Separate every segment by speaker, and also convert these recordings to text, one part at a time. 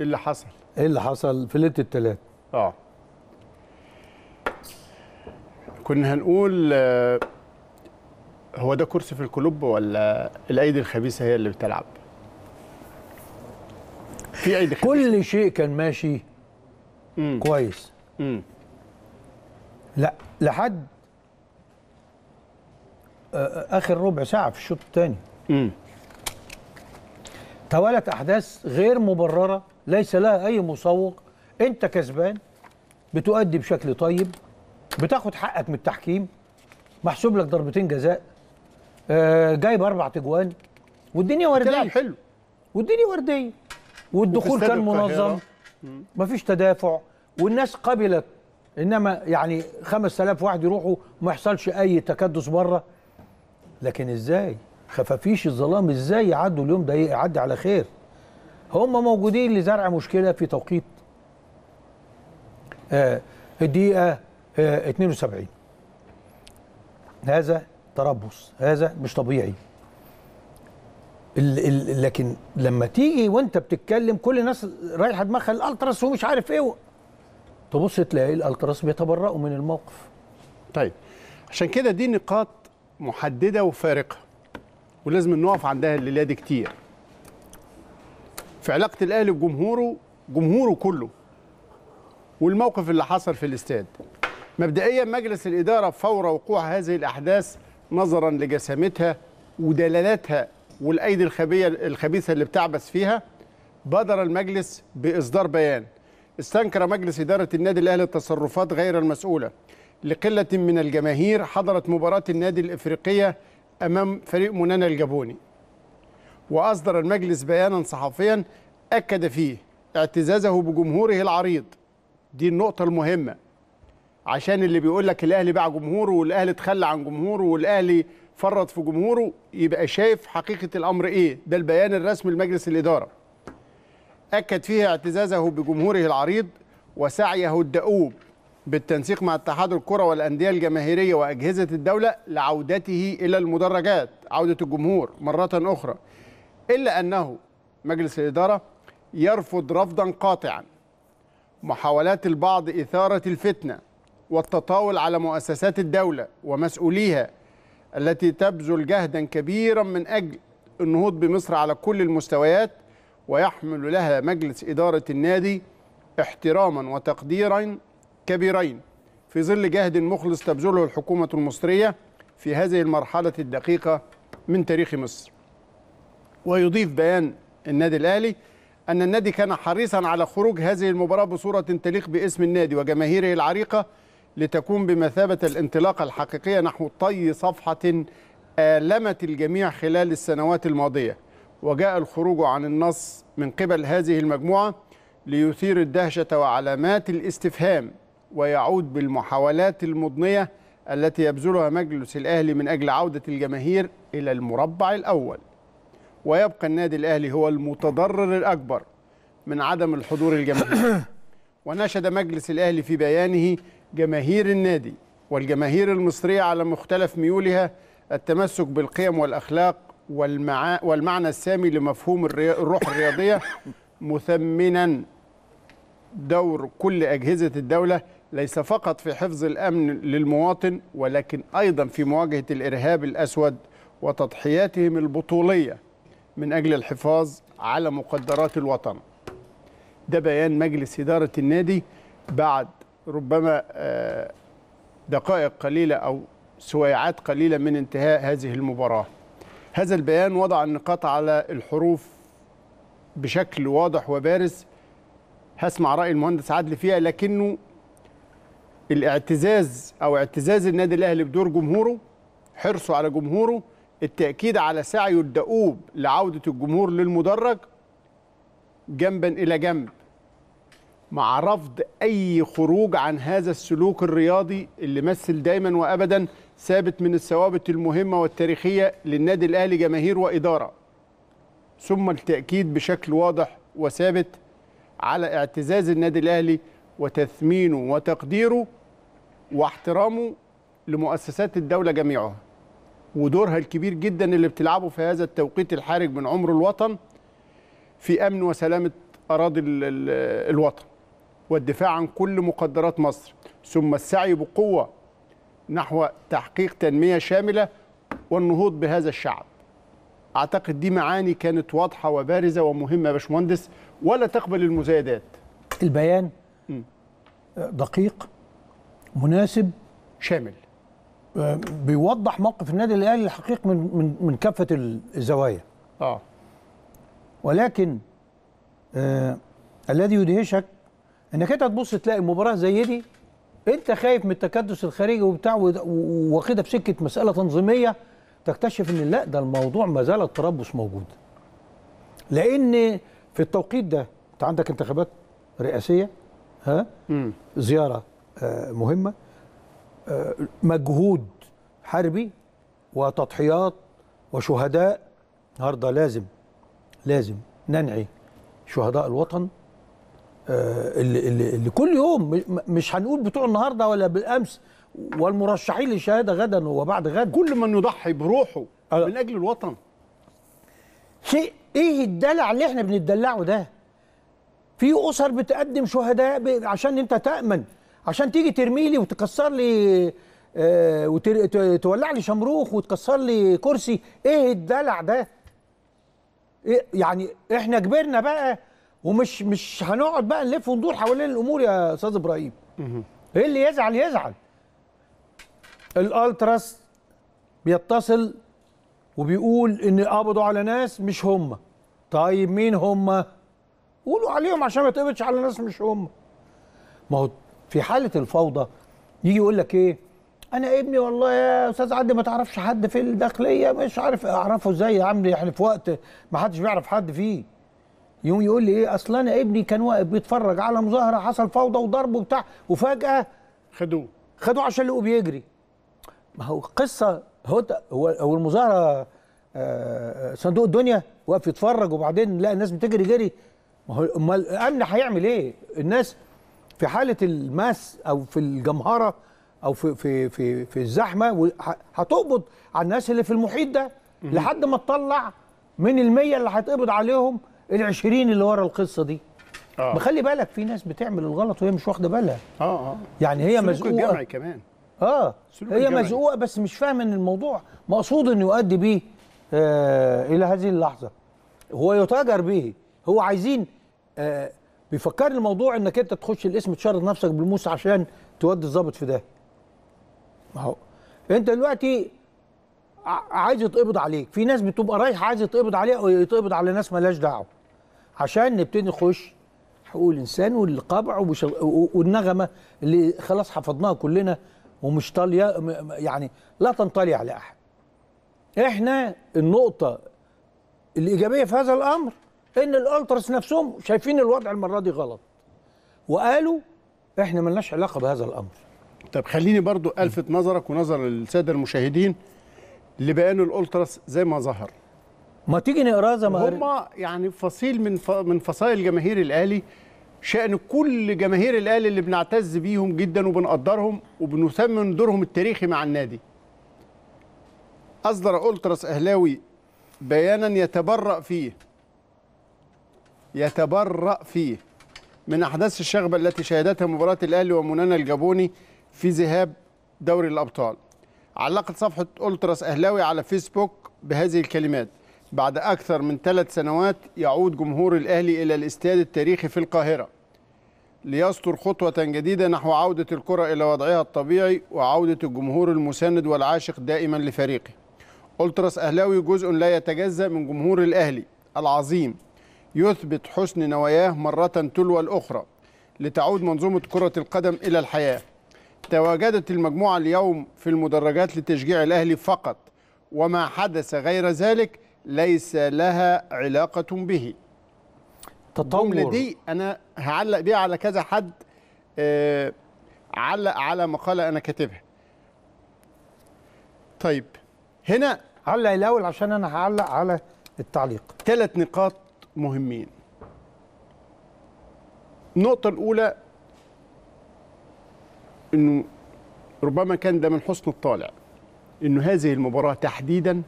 Speaker 1: ايه اللي حصل؟ ايه اللي حصل في ليله الثلاث؟ اه كنا هنقول آه، هو ده كرسي في الكلوب ولا الايدي الخبيثه هي اللي بتلعب؟ في ايدي خبيثه كل شيء كان ماشي مم. كويس مم.
Speaker 2: لا لحد آه، آه، اخر ربع ساعه في الشوط الثاني توالت احداث غير مبرره ليس لها اي مسوق انت كسبان بتؤدي بشكل طيب بتاخد حقك من التحكيم محسوب لك ضربتين جزاء آه، جايب اربع تجوان والدنيا ورديه حلو والدنيا ورديه والدخول كان منظم مفيش تدافع والناس قبلت انما يعني 5000 واحد يروحوا ما يحصلش اي تكدس بره لكن ازاي خفافيش الظلام ازاي يعدوا اليوم ده يعدي على خير هم موجودين لزرع مشكله في توقيت آه، الدقيقه 72 آه، هذا تربص هذا مش طبيعي ال ال لكن لما تيجي وانت بتتكلم كل الناس رايحه دماغها الالتراس ومش عارف ايه تبص تلاقي الالتراس بيتبرأوا من الموقف
Speaker 1: طيب عشان كده دي نقاط محدده وفارقه ولازم نقف عندها الليله دي كتير في علاقه الاهلي بجمهوره جمهوره كله والموقف اللي حصل في الاستاد مبدئيا مجلس الاداره فور وقوع هذه الاحداث نظرا لجسامتها ودلالاتها والايدي الخبيه الخبيثه اللي بتعبث فيها بادر المجلس باصدار بيان استنكر مجلس اداره النادي الاهلي التصرفات غير المسؤوله لقله من الجماهير حضرت مباراه النادي الافريقيه امام فريق منانا الجابوني وأصدر المجلس بيانا صحفيا أكد فيه اعتزازه بجمهوره العريض دي النقطة المهمة عشان اللي بيقول لك الأهلي باع جمهوره والأهلي اتخلى عن جمهوره والأهلي فرط في جمهوره يبقى شايف حقيقة الأمر إيه ده البيان الرسمي لمجلس الإدارة أكد فيه اعتزازه بجمهوره العريض وسعيه الدؤوب بالتنسيق مع اتحاد الكرة والأندية الجماهيرية وأجهزة الدولة لعودته إلى المدرجات عودة الجمهور مرة أخرى إلا أنه مجلس الإدارة يرفض رفضا قاطعا محاولات البعض إثارة الفتنة والتطاول على مؤسسات الدولة ومسؤوليها التي تبذل جهدا كبيرا من أجل النهوض بمصر على كل المستويات ويحمل لها مجلس إدارة النادي احتراما وتقديرا كبيرين في ظل جهد مخلص تبذله الحكومة المصرية في هذه المرحلة الدقيقة من تاريخ مصر ويضيف بيان النادي الاهلي ان النادي كان حريصا على خروج هذه المباراه بصوره تليق باسم النادي وجماهيره العريقه لتكون بمثابه الانطلاقه الحقيقيه نحو طي صفحه المت الجميع خلال السنوات الماضيه وجاء الخروج عن النص من قبل هذه المجموعه ليثير الدهشه وعلامات الاستفهام ويعود بالمحاولات المضنيه التي يبذلها مجلس الاهلي من اجل عوده الجماهير الى المربع الاول ويبقى النادي الأهلي هو المتضرر الأكبر من عدم الحضور الجماهيري ونشد مجلس الأهلي في بيانه جماهير النادي والجماهير المصرية على مختلف ميولها التمسك بالقيم والأخلاق والمع... والمعنى السامي لمفهوم الري... الروح الرياضية مثمنا دور كل أجهزة الدولة ليس فقط في حفظ الأمن للمواطن ولكن أيضا في مواجهة الإرهاب الأسود وتضحياتهم البطولية من أجل الحفاظ على مقدرات الوطن ده بيان مجلس إدارة النادي بعد ربما آه، دقائق قليلة أو سويعات قليلة من انتهاء هذه المباراة هذا البيان وضع النقاط على الحروف بشكل واضح وبارز هسمع رأي المهندس عدلي فيها لكنه الاعتزاز أو اعتزاز النادي الأهلي بدور جمهوره حرصه على جمهوره التأكيد على سعيه الدؤوب لعودة الجمهور للمدرج جنبا إلى جنب مع رفض أي خروج عن هذا السلوك الرياضي اللي مثل دايما وأبدا ثابت من الثوابت المهمة والتاريخية للنادي الأهلي جماهير وإدارة ثم التأكيد بشكل واضح وثابت على اعتزاز النادي الأهلي وتثمينه وتقديره واحترامه لمؤسسات الدولة جميعها ودورها الكبير جدا اللي بتلعبه في هذا التوقيت الحرج من عمر الوطن في امن وسلامه اراضي الوطن والدفاع عن كل مقدرات مصر ثم السعي بقوه نحو تحقيق تنميه شامله والنهوض بهذا الشعب اعتقد دي معاني كانت واضحه وبارزه ومهمه يا باشمهندس ولا تقبل المزايدات
Speaker 2: البيان دقيق مناسب شامل بيوضح موقف النادي الاهلي الحقيقي من من من كافه الزوايا اه ولكن آه الذي يدهشك انك انت تبص تلاقي مباراه زي دي انت خايف من التكدس الخارجي وبتاع واخدها سكه مساله تنظيميه تكتشف ان لا ده الموضوع ما زال التربص موجود لان في التوقيت ده انت عندك انتخابات رئاسيه ها م. زياره آه مهمه مجهود حربي وتضحيات وشهداء النهارده لازم لازم ننعي شهداء الوطن آه، اللي, اللي, كل يوم مش هنقول بتوع النهارده ولا بالامس والمرشحين للشهاده غدا وبعد غد كل من يضحي بروحه أه من اجل الوطن شيء ايه الدلع اللي احنا بنتدلعه ده في اسر بتقدم شهداء عشان انت تامن عشان تيجي ترمي لي وتكسر لي آه، وتولع لي شمروخ وتكسر لي كرسي ايه الدلع ده إيه يعني احنا كبرنا بقى ومش مش هنقعد بقى نلف وندور حوالين الامور يا استاذ ابراهيم ايه اللي يزعل يزعل الالتراس بيتصل وبيقول ان قبضوا على ناس مش هم طيب مين هم قولوا عليهم عشان ما تقبضش على ناس مش هم ما هو في حاله الفوضى يجي يقول لك ايه انا ابني والله يا استاذ عدي ما تعرفش حد في الداخليه مش عارف اعرفه ازاي يا عم يعني في وقت ما حدش بيعرف حد فيه يوم يقول لي ايه اصل انا ابني كان واقف بيتفرج على مظاهره حصل فوضى وضرب وبتاع وفجاه خدوه خدوه عشان لقوه بيجري ما هو قصه هو هو المظاهره آه، آه، صندوق الدنيا واقف يتفرج وبعدين لقى الناس بتجري جري ما هو امال الامن هيعمل ايه؟ الناس في حاله الماس او في الجمهره او في في في في الزحمه هتقبض على الناس اللي في المحيط ده لحد ما تطلع من المية 100 اللي هتقبض عليهم ال20 اللي ورا القصه دي آه. بخلي بالك في ناس بتعمل الغلط وهي مش واخده بالها اه اه يعني هي مزقوقه الجمعي كمان اه هي مزقوقه بس مش فاهمه ان الموضوع مقصود انه يؤدي بيه آه الى هذه اللحظه هو يتاجر به هو عايزين آه بيفكرني الموضوع انك انت تخش الاسم تشرد نفسك بالموس عشان تودي الظابط في ده ما هو انت دلوقتي عايز يتقبض عليك في ناس بتبقى رايحه عايز يتقبض عليها او يتقبض على ناس مالهاش دعوه عشان نبتدي نخش حقوق الانسان والقبع والنغمه اللي خلاص حفظناها كلنا ومش طاليه يعني لا تنطلي على احد احنا النقطه الايجابيه في هذا الامر لان الالترس نفسهم شايفين الوضع المره دي
Speaker 1: غلط وقالوا احنا ملناش علاقه بهذا الامر طب خليني برضو الفت نظرك ونظر الساده المشاهدين لبيان الالترس زي ما ظهر ما تيجي نقراه زي ما هم يعني فصيل من ف... من فصائل جماهير الاهلي شان كل جماهير الاهلي اللي بنعتز بيهم جدا وبنقدرهم وبنثمن دورهم التاريخي مع النادي اصدر اولتراس اهلاوي بيانا يتبرأ فيه يتبرأ فيه من أحداث الشغبة التي شهدتها مباراة الأهلي ومنانا الجابوني في ذهاب دوري الأبطال علقت صفحة ألتراس أهلاوي على فيسبوك بهذه الكلمات بعد أكثر من ثلاث سنوات يعود جمهور الأهلي إلى الاستاد التاريخي في القاهرة ليصدر خطوة جديدة نحو عودة الكرة إلى وضعها الطبيعي وعودة الجمهور المساند والعاشق دائما لفريقه ألتراس أهلاوي جزء لا يتجزأ من جمهور الأهلي العظيم يثبت حسن نواياه مرة تلو الأخرى لتعود منظومة كرة القدم إلى الحياة تواجدت المجموعة اليوم في المدرجات لتشجيع الأهلي فقط وما حدث غير ذلك ليس لها علاقة به تطور دي أنا هعلق بيها على كذا حد آه، علق على مقالة أنا كاتبها طيب هنا علق الأول عشان أنا هعلق على التعليق ثلاث نقاط مهمين النقطة الأولى أنه ربما كان ده من حسن الطالع أنه هذه المباراة تحديدا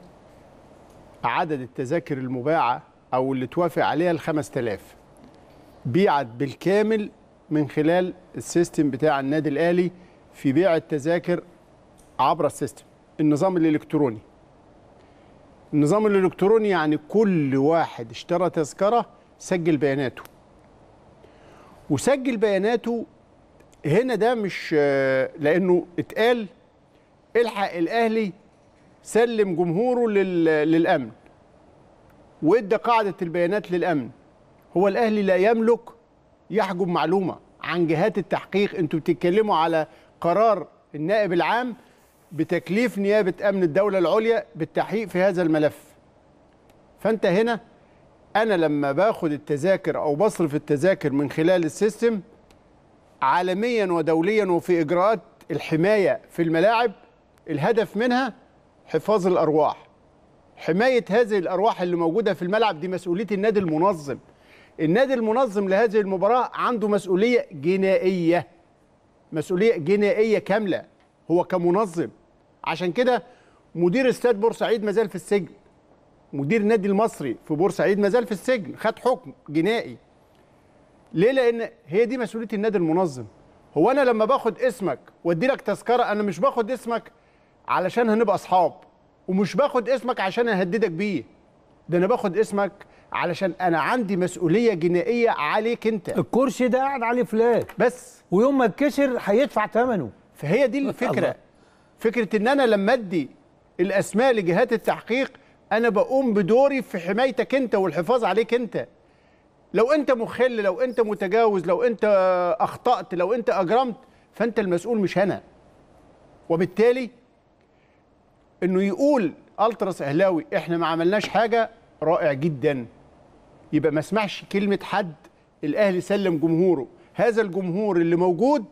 Speaker 1: عدد التذاكر المباعة أو اللي توافق عليها ال 5000 بيعت بالكامل من خلال السيستم بتاع النادي الأهلي في بيع التذاكر عبر السيستم النظام الإلكتروني النظام الالكتروني يعني كل واحد اشترى تذكره سجل بياناته وسجل بياناته هنا ده مش لانه اتقال الحق الاهلي سلم جمهوره لل... للامن وادى قاعده البيانات للامن هو الاهلي لا يملك يحجب معلومه عن جهات التحقيق انتوا بتتكلموا على قرار النائب العام بتكليف نيابة أمن الدولة العليا بالتحقيق في هذا الملف فأنت هنا أنا لما باخد التذاكر أو بصرف التذاكر من خلال السيستم عالميا ودوليا وفي إجراءات الحماية في الملاعب الهدف منها حفاظ الأرواح حماية هذه الأرواح اللي موجودة في الملعب دي مسؤولية النادي المنظم النادي المنظم لهذه المباراة عنده مسؤولية جنائية مسؤولية جنائية كاملة هو كمنظم عشان كده مدير استاد بورسعيد مازال في السجن مدير النادي المصري في بورسعيد مازال في السجن خد حكم جنائي ليه لان هي دي مسؤوليه النادي المنظم هو انا لما باخد اسمك وادي لك تذكره انا مش باخد اسمك علشان هنبقى اصحاب ومش باخد اسمك عشان اهددك بيه ده انا باخد اسمك علشان انا عندي مسؤوليه جنائيه عليك انت الكرسي ده قاعد عليه فلان بس ويوم ما اتكسر هيدفع ثمنه فهي دي الفكره فكره ان انا لما ادي الاسماء لجهات التحقيق انا بقوم بدوري في حمايتك انت والحفاظ عليك انت لو انت مخل لو انت متجاوز لو انت اخطات لو انت اجرمت فانت المسؤول مش انا وبالتالي انه يقول التراس اهلاوي احنا ما عملناش حاجه رائع جدا يبقى ما اسمعش كلمه حد الاهلي سلم جمهوره هذا الجمهور اللي موجود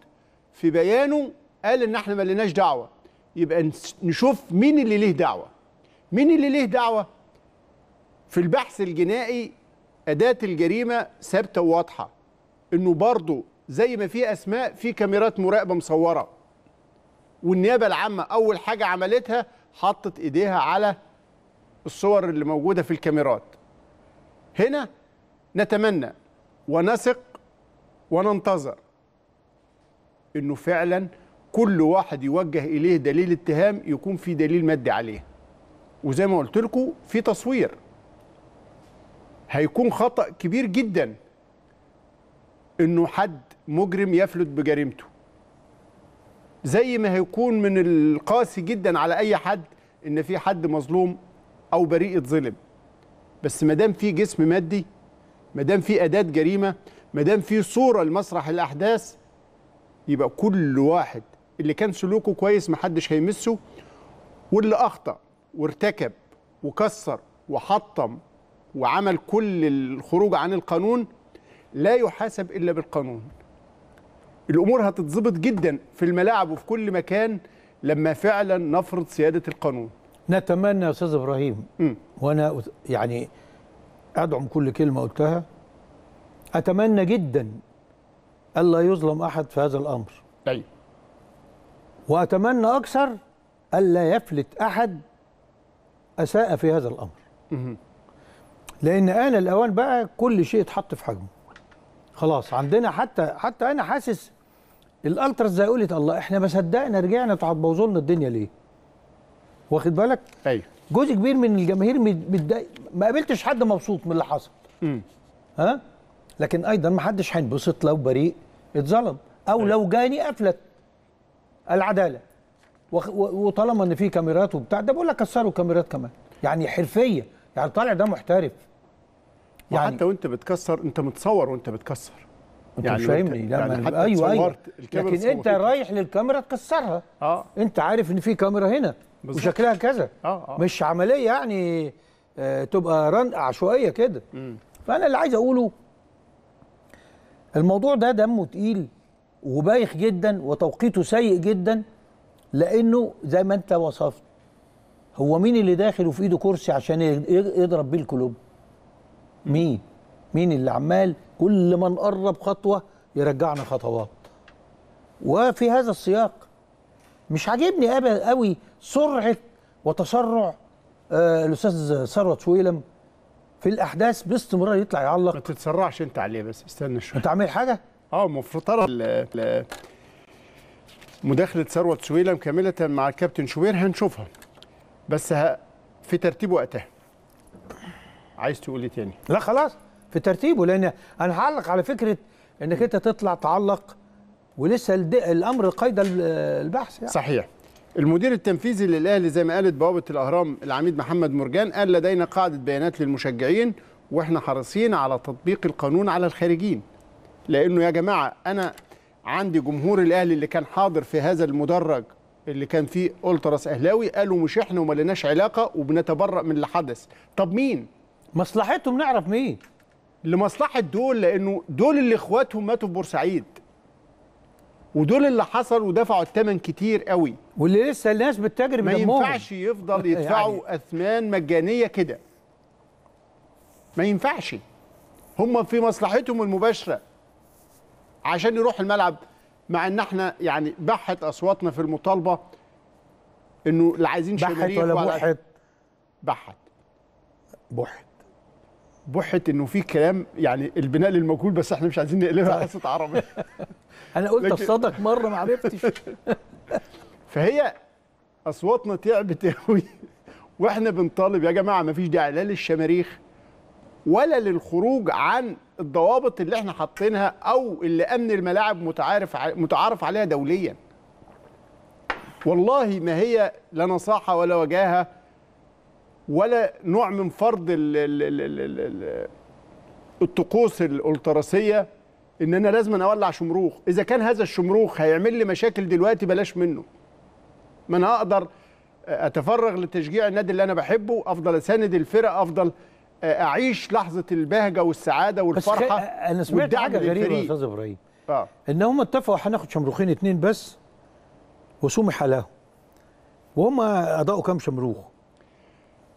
Speaker 1: في بيانه قال ان احنا ما لناش دعوه يبقى نشوف مين اللي ليه دعوه مين اللي ليه دعوه في البحث الجنائي اداه الجريمه ثابته وواضحه انه برضه زي ما في اسماء في كاميرات مراقبه مصوره والنيابه العامه اول حاجه عملتها حطت ايديها على الصور اللي موجوده في الكاميرات هنا نتمنى ونثق وننتظر انه فعلا كل واحد يوجه اليه دليل اتهام يكون في دليل مادي عليه وزي ما قلت لكم في تصوير هيكون خطا كبير جدا انه حد مجرم يفلت بجريمته زي ما هيكون من القاسي جدا على اي حد ان في حد مظلوم او بريء اتظلم بس ما دام في جسم مادي ما دام في اداه جريمه ما دام في صوره لمسرح الاحداث يبقى كل واحد اللي كان سلوكه كويس محدش هيمسه واللي اخطا وارتكب وكسر وحطم وعمل كل الخروج عن القانون لا يحاسب الا بالقانون الامور هتتظبط جدا في الملاعب وفي كل مكان لما فعلا نفرض سياده القانون
Speaker 2: نتمنى يا استاذ ابراهيم م. وانا يعني ادعم كل كلمه قلتها اتمنى جدا الا يظلم احد في هذا الامر ايوه وأتمنى أكثر ألا يفلت أحد أساء في هذا الأمر لأن آن الأوان بقى كل شيء اتحط في حجمه خلاص عندنا حتى حتى أنا حاسس الالترز زي قلت الله احنا ما صدقنا رجعنا تبوظوا لنا الدنيا ليه؟ واخد بالك؟ ايوه جزء كبير من الجماهير متضايق ما قابلتش حد مبسوط من اللي حصل. ها؟ لكن ايضا ما حدش هينبسط لو بريء اتظلم او أيوه. لو جاني افلت. العداله وطالما ان في كاميرات وبتاع ده بقول لك كسروا كاميرات كمان يعني حرفيه يعني طالع ده محترف
Speaker 1: يعني حتى وانت بتكسر انت متصور وانت بتكسر انت يعني مش فاهمني لما يعني حتى ايوه ايوه لكن انت
Speaker 2: رايح للكاميرا تكسرها اه انت عارف ان في كاميرا هنا بالزبط. وشكلها كذا آه آه. مش عمليه يعني آه تبقى رن عشوائيه كده فانا اللي عايز اقوله الموضوع ده دمه تقيل وبايخ جدا وتوقيته سيء جدا لانه زي ما انت وصفت هو مين اللي داخل وفي ايده كرسي عشان يضرب بيه الكلوب؟ مين؟ مين اللي عمال كل ما نقرب خطوه يرجعنا خطوات. وفي هذا السياق مش عاجبني قوي سرعه وتسرع آه الاستاذ ثروت شويلم
Speaker 1: في الاحداث باستمرار يطلع يعلق ما تتسرعش انت عليه بس استنى شويه انت عامل حاجه؟ اه المفروض ترى مداخله ثروت سويلم كامله مع الكابتن شوبير هنشوفها بس في ترتيب وقتها عايز تقول ايه تاني لا خلاص في ترتيبه لان انا هعلق على فكره انك انت تطلع تعلق ولسه الامر قيد البحث يعني. صحيح المدير التنفيذي للاهلي زي ما قالت بوابه الاهرام العميد محمد مرجان قال لدينا قاعده بيانات للمشجعين واحنا حريصين على تطبيق القانون على الخارجين لانه يا جماعه انا عندي جمهور الاهلي اللي كان حاضر في هذا المدرج اللي كان فيه التراس اهلاوي قالوا مش احنا وما لناش علاقه وبنتبرأ من اللي حدث طب مين مصلحتهم نعرف مين لمصلحه دول لانه دول اللي اخواتهم ماتوا في بورسعيد ودول اللي حصل ودفعوا الثمن كتير قوي واللي لسه الناس بتجري ما ينفعش يفضل يعني يدفعوا يعني. اثمان مجانيه كده ما ينفعش هم في مصلحتهم المباشره عشان يروح الملعب مع ان احنا يعني بحت اصواتنا في المطالبه انه اللي عايزين شماريخ بحت ولا بحت بحت بحت بحت انه في كلام يعني البناء للمجهول بس احنا مش عايزين نقلبها قصه عربي انا قلت اصطادك مره ما عرفتش فهي اصواتنا تعبت قوي واحنا بنطالب يا جماعه ما فيش داعي لا للشماريخ ولا للخروج عن الضوابط اللي احنا حاطينها او اللي امن الملاعب متعارف متعارف عليها دوليا والله ما هي لا نصاحه ولا وجاهه ولا نوع من فرض الطقوس الالتراسيه ان انا لازم اولع شمروخ اذا كان هذا الشمروخ هيعمل لي مشاكل دلوقتي بلاش منه ما انا اقدر اتفرغ لتشجيع النادي اللي انا بحبه افضل اساند الفرق افضل اعيش لحظه البهجه والسعاده والفرحه بس انا سمعت حاجه غريبه يا استاذ ابراهيم
Speaker 2: اه ان هم اتفقوا هناخد شمروخين اتنين بس وسمح لهم وهم اداؤوا كام شمروخ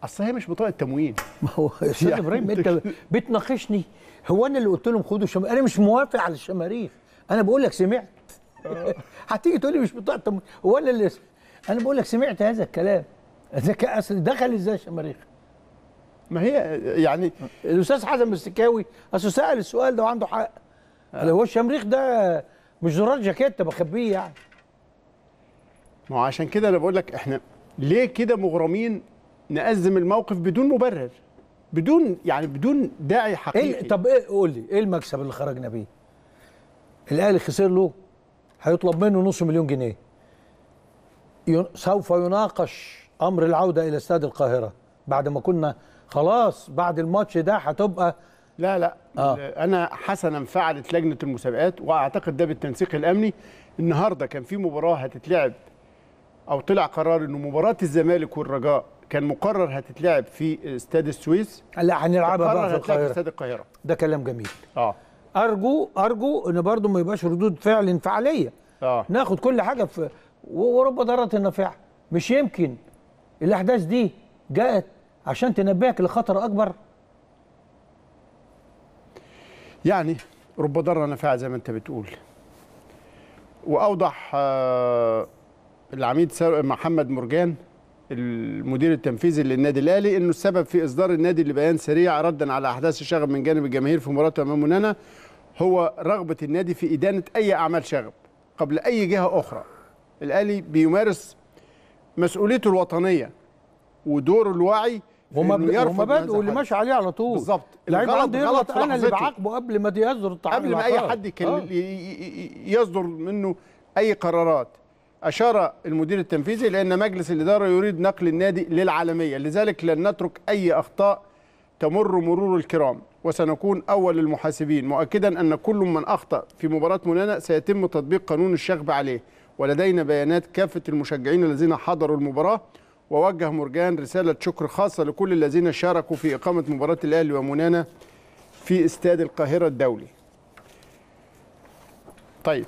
Speaker 2: اصل هي مش بطاقه تمويل ما هو يا استاذ يعني ابراهيم انت بتناقشني هو انا اللي قلت لهم خدوا شم... انا مش موافق على الشماريخ انا بقول لك سمعت آه. هتيجي تقول لي مش بطاقه تمويل هو انا اللي انا بقول لك سمعت هذا الكلام الذكاء اصل دخل ازاي الشماريخ ما هي يعني الاستاذ حسن السكاوي اصل سال السؤال ده وعنده حق آه. هو
Speaker 1: الشمريخ ده مش زرار جاكيت بخبيه يعني ما هو عشان كده انا بقول لك احنا ليه كده مغرمين نأزم الموقف بدون مبرر بدون يعني بدون داعي إيه، حقيقي إيه طب ايه قول لي ايه المكسب اللي خرجنا بيه
Speaker 2: الاهلي خسر له هيطلب منه نص مليون جنيه سوف يناقش امر العوده الى استاد القاهره بعد ما كنا خلاص
Speaker 1: بعد الماتش ده هتبقى لا لا آه. انا حسنا فعلت لجنه المسابقات واعتقد ده بالتنسيق الامني النهارده كان في مباراه هتتلعب او طلع قرار انه مباراه الزمالك والرجاء كان مقرر هتتلعب في استاد السويس لا هنلعبها بقى في القاهره في استاد القاهره ده كلام جميل
Speaker 2: اه ارجو ارجو ان برضو ما يبقاش ردود فعل انفعاليه اه ناخد كل حاجه في ورب ضاره نافعه مش يمكن الاحداث دي جاءت عشان تنبهك لخطر
Speaker 1: اكبر يعني رب ضاره نافعه زي ما انت بتقول واوضح آه، العميد محمد مرجان المدير التنفيذي للنادي الاهلي انه السبب في اصدار النادي لبيان سريع ردا على احداث الشغب من جانب الجماهير في مباراه امام منانا هو رغبه النادي في ادانه اي اعمال شغب قبل اي جهه اخرى الاهلي بيمارس مسؤوليته الوطنيه ودوره الواعي هما هما بدوا اللي ماشي عليه على طول بالظبط اللعيب عنده يغلط انا اللي بعاقبه
Speaker 2: قبل ما يصدر التعاقد قبل ما اي حد آه.
Speaker 1: يصدر منه اي قرارات أشار المدير التنفيذي لأن مجلس الإدارة يريد نقل النادي للعالمية لذلك لن نترك أي أخطاء تمر مرور الكرام وسنكون أول المحاسبين مؤكدا أن كل من أخطأ في مباراة مولانا سيتم تطبيق قانون الشغب عليه ولدينا بيانات كافة المشجعين الذين حضروا المباراة ووجه مرجان رسالة شكر خاصة لكل الذين شاركوا في إقامة مباراة الأهلي ومنانا في استاد القاهرة الدولي طيب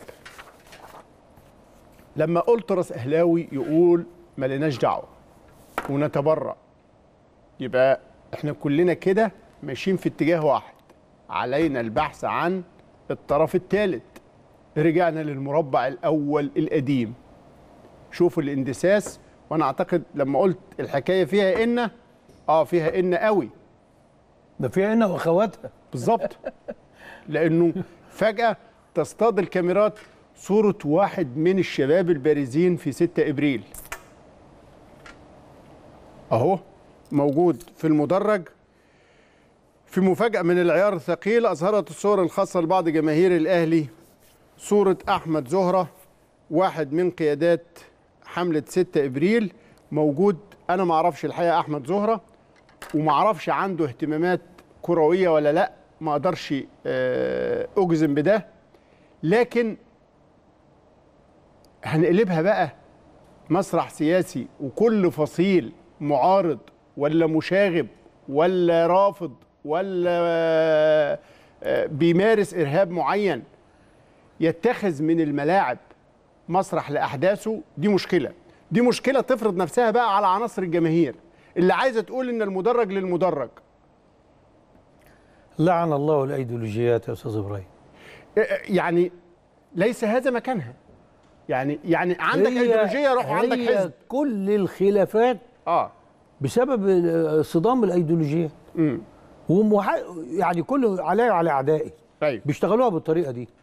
Speaker 1: لما راس أهلاوي يقول ما لناش دعوة ونتبرأ يبقى احنا كلنا كده ماشيين في اتجاه واحد علينا البحث عن الطرف الثالث رجعنا للمربع الأول القديم شوفوا الاندساس وانا اعتقد لما قلت الحكايه فيها ان اه فيها ان قوي ده فيها ان واخواتها بالظبط لانه فجاه تصطاد الكاميرات صوره واحد من الشباب البارزين في 6 ابريل اهو موجود في المدرج في مفاجأة من العيار الثقيل أظهرت الصور الخاصة لبعض جماهير الأهلي صورة أحمد زهرة واحد من قيادات حمله 6 ابريل موجود انا ما اعرفش الحقيقه احمد زهره وما اعرفش عنده اهتمامات كرويه ولا لا ما اقدرش آه، اجزم بده لكن هنقلبها بقى مسرح سياسي وكل فصيل معارض ولا مشاغب ولا رافض ولا آه، آه، بيمارس ارهاب معين يتخذ من الملاعب مسرح لاحداثه دي مشكله دي مشكله تفرض نفسها بقى على عناصر الجماهير اللي عايزه تقول ان المدرج للمدرج
Speaker 2: لعن الله الايديولوجيات يا استاذ ابراهيم
Speaker 1: آه، آه، يعني ليس هذا مكانها يعني يعني عندك ايديولوجيه روح عندك حزب
Speaker 2: كل الخلافات اه بسبب آه، صدام الايديولوجيه امم ومح... يعني كله علي وعلى اعدائي أيوه. بيشتغلوها بالطريقه دي